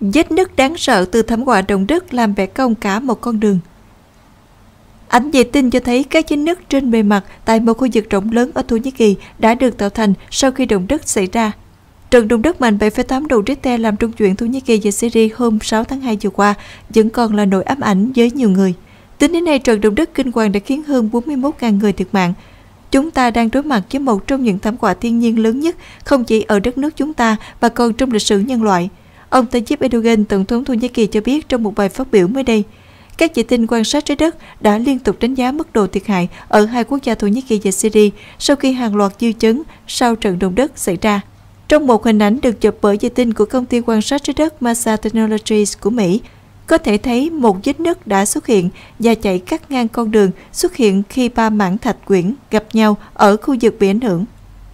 Vết nứt đáng sợ từ thảm họa động đất làm bẻ cong cả một con đường. Ảnh vệ tinh cho thấy các vết nứt trên bề mặt tại một khu vực rộng lớn ở Thổ Nhĩ Kỳ đã được tạo thành sau khi động đất xảy ra. Trận động đất mạnh 7,8 độ Richter làm trung chuyển Thổ Nhĩ Kỳ và Syria hôm 6 tháng 2 vừa qua vẫn còn là nỗi ám ảnh với nhiều người. Tính đến nay, trận động đất kinh hoàng đã khiến hơn 41.000 người thiệt mạng. Chúng ta đang đối mặt với một trong những thảm họa thiên nhiên lớn nhất không chỉ ở đất nước chúng ta mà còn trong lịch sử nhân loại – Ông Tayyip Erdogan, Tổng thống Thổ Nhĩ Kỳ cho biết trong một bài phát biểu mới đây, các vệ tinh quan sát trái đất đã liên tục đánh giá mức độ thiệt hại ở hai quốc gia Thổ Nhĩ Kỳ và Syria sau khi hàng loạt dư chấn sau trận động đất xảy ra. Trong một hình ảnh được chụp bởi vệ tinh của công ty quan sát trái đất Massa Technologies của Mỹ, có thể thấy một vết nứt đã xuất hiện và chạy cắt ngang con đường xuất hiện khi ba mảng thạch quyển gặp nhau ở khu vực bị ảnh hưởng.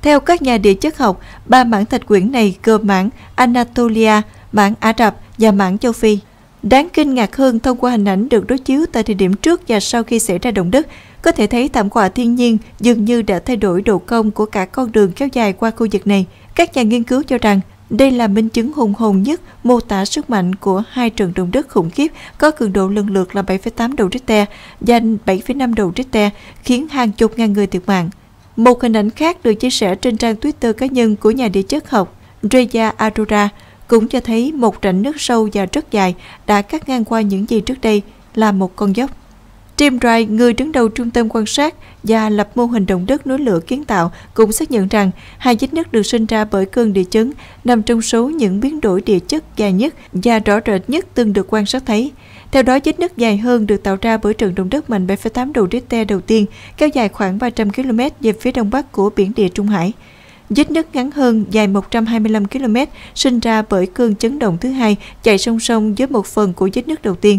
Theo các nhà địa chất học, ba mảng thạch quyển này gồm mảng Anatolia, mảng Ả Rập và mảng châu Phi. Đáng kinh ngạc hơn thông qua hình ảnh được đối chiếu tại thời điểm trước và sau khi xảy ra động đất, có thể thấy thảm họa thiên nhiên dường như đã thay đổi độ cong của cả con đường kéo dài qua khu vực này. Các nhà nghiên cứu cho rằng đây là minh chứng hùng hồn nhất mô tả sức mạnh của hai trận động đất khủng khiếp có cường độ lần lượt là 7,8 độ Richter và 7,5 độ Richter, khiến hàng chục ngàn người thiệt mạng. Một hình ảnh khác được chia sẻ trên trang Twitter cá nhân của nhà địa chất học Reya Arura cũng cho thấy một rãnh nước sâu và rất dài đã cắt ngang qua những gì trước đây là một con dốc. Tim Wright, người đứng đầu trung tâm quan sát và lập mô hình động đất núi lửa kiến tạo, cũng xác nhận rằng hai vết nứt được sinh ra bởi cơn địa chấn nằm trong số những biến đổi địa chất dài nhất và rõ rệt nhất từng được quan sát thấy. Theo đó, vết nước dài hơn được tạo ra bởi trận động đất mạnh 7,8 độ Richter đầu tiên, kéo dài khoảng 300 km về phía đông bắc của biển địa Trung Hải. Vết nước ngắn hơn dài 125 km sinh ra bởi cơn chấn động thứ hai chạy song song với một phần của vết nước đầu tiên.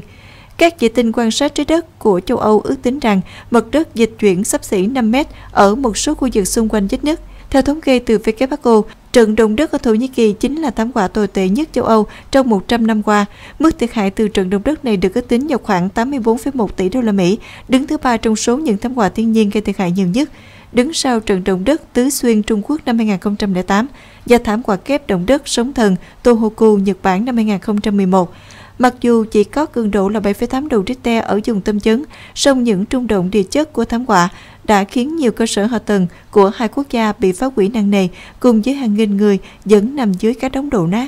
Các vệ tinh quan sát trái đất của châu Âu ước tính rằng mặt đất dịch chuyển sắp xỉ 5 m ở một số khu vực xung quanh vết nước. Theo thống kê từ WHO, Trận động đất ở Thổ Nhĩ Kỳ chính là thảm họa tồi tệ nhất châu Âu trong 100 năm qua. Mức thiệt hại từ trận động đất này được ước tính vào khoảng 84,1 tỷ đô la Mỹ, đứng thứ ba trong số những thảm họa thiên nhiên gây thiệt hại nhiều nhất, đứng sau trận động đất Tứ Xuyên Trung Quốc năm 2008 và thảm họa kép động đất sóng thần Tohoku Nhật Bản năm 2011. Mặc dù chỉ có cường độ là 7,8 độ Richter ở vùng tâm chấn, song những trung động địa chất của thảm họa đã khiến nhiều cơ sở hạ tầng của hai quốc gia bị phá hủy nặng nề, cùng với hàng nghìn người vẫn nằm dưới các đống đổ nát.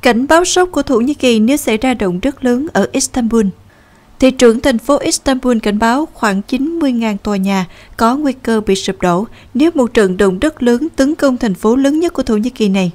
Cảnh báo sốc của Thổ Nhĩ Kỳ nếu xảy ra động đất lớn ở Istanbul Thị trưởng thành phố Istanbul cảnh báo khoảng 90.000 tòa nhà có nguy cơ bị sụp đổ nếu một trận động đất lớn tấn công thành phố lớn nhất của Thổ Nhĩ Kỳ này.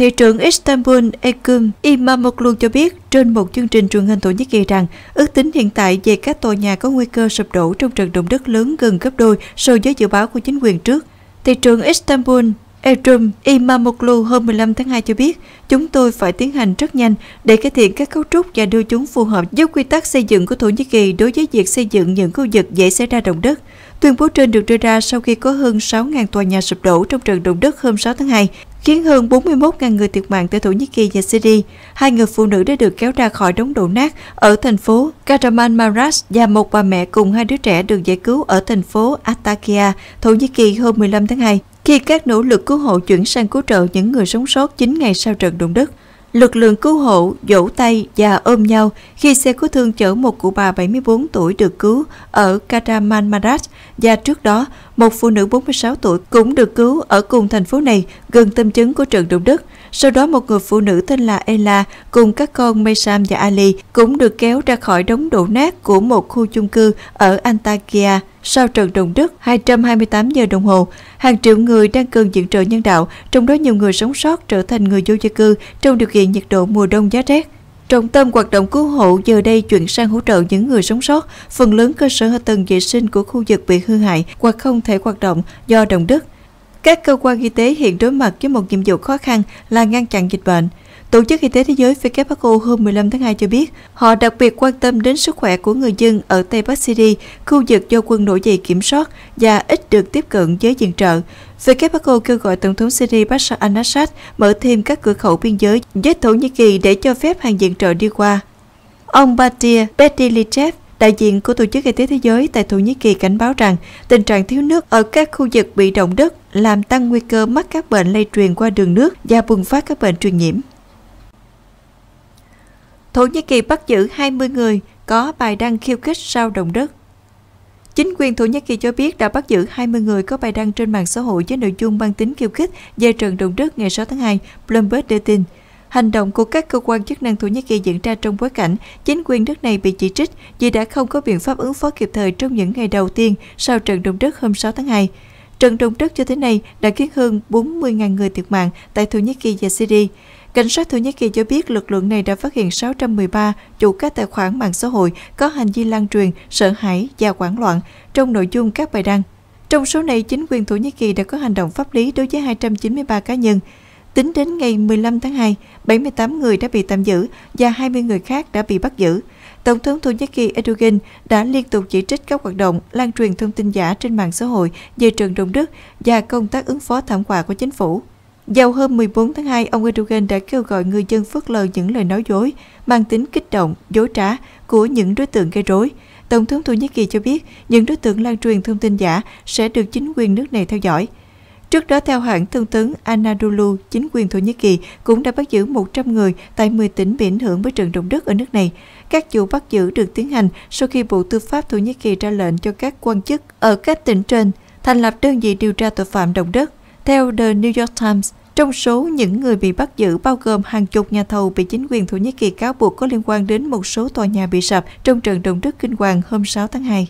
Thị trưởng Istanbul Ekum Imamoglu cho biết trên một chương trình truyền hình Thổ Nhĩ Kỳ rằng ước tính hiện tại về các tòa nhà có nguy cơ sụp đổ trong trận động đất lớn gần gấp đôi so với dự báo của chính quyền trước. Thị trưởng Istanbul Erum Imamoglu hôm 15 tháng 2 cho biết, chúng tôi phải tiến hành rất nhanh để cải thiện các cấu trúc và đưa chúng phù hợp với quy tắc xây dựng của Thổ Nhĩ Kỳ đối với việc xây dựng những khu vực dễ xảy ra động đất. Tuyên bố trên được đưa ra sau khi có hơn 6.000 tòa nhà sụp đổ trong trận động đất hôm 6 tháng 2 khiến hơn 41.000 người thiệt mạng tại Thổ Nhĩ Kỳ và Syria. Hai người phụ nữ đã được kéo ra khỏi đống đổ nát ở thành phố karaman Maras và một bà mẹ cùng hai đứa trẻ được giải cứu ở thành phố Atakia, Thổ Nhĩ Kỳ hôm 15 tháng 2, khi các nỗ lực cứu hộ chuyển sang cứu trợ những người sống sót 9 ngày sau trận động đất. Lực lượng cứu hộ vỗ tay và ôm nhau khi xe cứu thương chở một cụ bà 74 tuổi được cứu ở karaman maras và trước đó một phụ nữ 46 tuổi cũng được cứu ở cùng thành phố này gần tâm chấn của trận động đất. Sau đó một người phụ nữ tên là Ella cùng các con Mesam và Ali cũng được kéo ra khỏi đống đổ nát của một khu chung cư ở Antakya sau trận động đất 228 giờ đồng hồ. Hàng triệu người đang cần viện trợ nhân đạo, trong đó nhiều người sống sót trở thành người vô gia cư trong điều kiện nhiệt độ mùa đông giá rét. Trọng tâm hoạt động cứu hộ giờ đây chuyển sang hỗ trợ những người sống sót. Phần lớn cơ sở hạ tầng vệ sinh của khu vực bị hư hại hoặc không thể hoạt động do động đất. Các cơ quan y tế hiện đối mặt với một nhiệm vụ khó khăn là ngăn chặn dịch bệnh. Tổ chức Y tế Thế giới WHO hôm 15 tháng 2 cho biết, họ đặc biệt quan tâm đến sức khỏe của người dân ở Tây Bắc City, khu vực do quân nổi dậy kiểm soát và ít được tiếp cận với viện trợ. WHO kêu gọi Tổng thống Syria Bashar al-Assad mở thêm các cửa khẩu biên giới với Thổ Nhĩ Kỳ để cho phép hàng viện trợ đi qua. Ông Batir Petilichev, đại diện của Tổ chức Y tế Thế giới tại Thổ Nhĩ Kỳ cảnh báo rằng tình trạng thiếu nước ở các khu vực bị động đất làm tăng nguy cơ mắc các bệnh lây truyền qua đường nước và bùng phát các bệnh truyền nhiễm. Thổ Nhĩ Kỳ bắt giữ 20 người có bài đăng khiêu khích sau động đất. Chính quyền Thổ Nhĩ Kỳ cho biết đã bắt giữ 20 người có bài đăng trên mạng xã hội với nội dung mang tính khiêu khích về trận động đất ngày 6 tháng 2, Bloomberg đưa tin. Hành động của các cơ quan chức năng Thổ Nhĩ Kỳ diễn ra trong bối cảnh chính quyền nước này bị chỉ trích vì đã không có biện pháp ứng phó kịp thời trong những ngày đầu tiên sau trận động đất hôm 6 tháng 2. Trận động đất cho thế này đã khiến hơn 40.000 người thiệt mạng tại Thổ Nhĩ Kỳ và Syria. Cảnh sát Thổ Nhĩ Kỳ cho biết lực lượng này đã phát hiện 613 chủ các tài khoản mạng xã hội có hành vi lan truyền, sợ hãi và hoảng loạn trong nội dung các bài đăng. Trong số này, chính quyền Thổ Nhĩ Kỳ đã có hành động pháp lý đối với 293 cá nhân. Tính đến ngày 15 tháng 2, 78 người đã bị tạm giữ và 20 người khác đã bị bắt giữ. Tổng thống Thổ Nhĩ Kỳ Erdogan đã liên tục chỉ trích các hoạt động lan truyền thông tin giả trên mạng xã hội về trường động Đức và công tác ứng phó thảm họa của chính phủ. Vào hôm 14 tháng 2, ông Erdogan đã kêu gọi người dân phớt lờ những lời nói dối, mang tính kích động, dối trá của những đối tượng gây rối. Tổng thống Thổ Nhĩ Kỳ cho biết những đối tượng lan truyền thông tin giả sẽ được chính quyền nước này theo dõi. Trước đó, theo hãng thông tấn Anadolu, chính quyền Thổ Nhĩ Kỳ cũng đã bắt giữ 100 người tại 10 tỉnh bị ảnh hưởng bởi trận động đất ở nước này. Các vụ bắt giữ được tiến hành sau khi Bộ Tư pháp Thổ Nhĩ Kỳ ra lệnh cho các quan chức ở các tỉnh trên thành lập đơn vị điều tra tội phạm động đất. Theo The New York Times, trong số những người bị bắt giữ bao gồm hàng chục nhà thầu bị chính quyền Thổ Nhĩ Kỳ cáo buộc có liên quan đến một số tòa nhà bị sập trong trận động đất kinh hoàng hôm 6 tháng 2.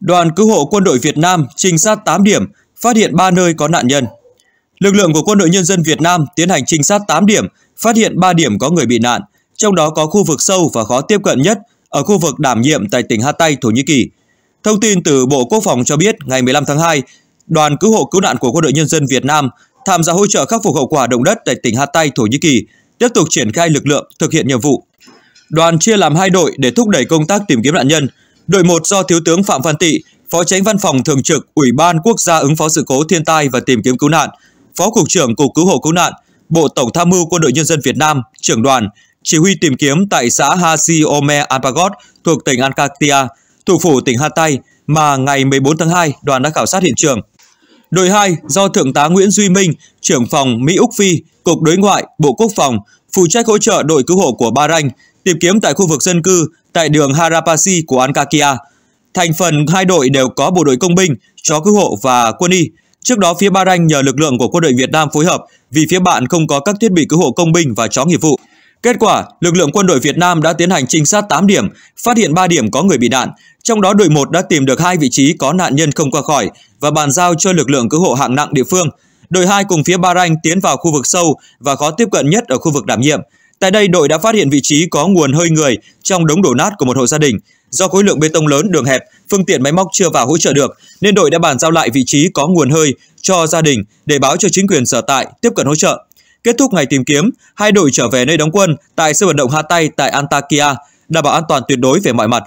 Đoàn cứu hộ quân đội Việt Nam trinh sát 8 điểm, phát hiện 3 nơi có nạn nhân. Lực lượng của quân đội nhân dân Việt Nam tiến hành trinh sát 8 điểm, phát hiện 3 điểm có người bị nạn, trong đó có khu vực sâu và khó tiếp cận nhất ở khu vực đảm nhiệm tại tỉnh hà tây Thổ Nhĩ Kỳ. Thông tin từ Bộ Quốc phòng cho biết ngày 15 tháng 2, đoàn cứu hộ cứu nạn của quân đội nhân dân Việt Nam tham gia hỗ trợ khắc phục hậu quả động đất tại tỉnh Hatay, Thổ Nhĩ Kỳ, tiếp tục triển khai lực lượng thực hiện nhiệm vụ. Đoàn chia làm hai đội để thúc đẩy công tác tìm kiếm nạn nhân. Đội 1 do Thiếu tướng Phạm Văn Tị, Phó Tránh Văn phòng Thường trực Ủy ban Quốc gia ứng phó sự cố thiên tai và tìm kiếm cứu nạn, Phó Cục trưởng Cục Cứu hộ Cứu nạn, Bộ Tổng tham mưu Quân đội Nhân dân Việt Nam, trưởng đoàn, chỉ huy tìm kiếm tại xã Hasi Ome Alpagot thuộc tỉnh Antakya, thủ phủ tỉnh Hatay, mà ngày 14 tháng 2 đoàn đã khảo sát hiện trường. Đội 2 do Thượng tá Nguyễn Duy Minh, trưởng phòng Mỹ Úc Phi, Cục Đối ngoại, Bộ Quốc phòng, phụ trách hỗ trợ đội cứu hộ của Bahrain tìm kiếm tại khu vực dân cư tại đường Harapasi của Ankakia. Thành phần hai đội đều có bộ đội công binh, chó cứu hộ và quân y. Trước đó phía Bahrain nhờ lực lượng của quân đội Việt Nam phối hợp vì phía bạn không có các thiết bị cứu hộ công binh và chó nghiệp vụ. Kết quả, lực lượng quân đội Việt Nam đã tiến hành trinh sát 8 điểm, phát hiện 3 điểm có người bị nạn, trong đó đội 1 đã tìm được hai vị trí có nạn nhân không qua khỏi và bàn giao cho lực lượng cứu hộ hạng nặng địa phương. Đội 2 cùng phía Bahrain tiến vào khu vực sâu và khó tiếp cận nhất ở khu vực đảm nhiệm. Tại đây, đội đã phát hiện vị trí có nguồn hơi người trong đống đổ nát của một hộ gia đình. Do khối lượng bê tông lớn, đường hẹp, phương tiện máy móc chưa vào hỗ trợ được, nên đội đã bàn giao lại vị trí có nguồn hơi cho gia đình để báo cho chính quyền sở tại tiếp cận hỗ trợ. Kết thúc ngày tìm kiếm, hai đội trở về nơi đóng quân tại sân vận động Hà Tây tại Antakya, đảm bảo an toàn tuyệt đối về mọi mặt.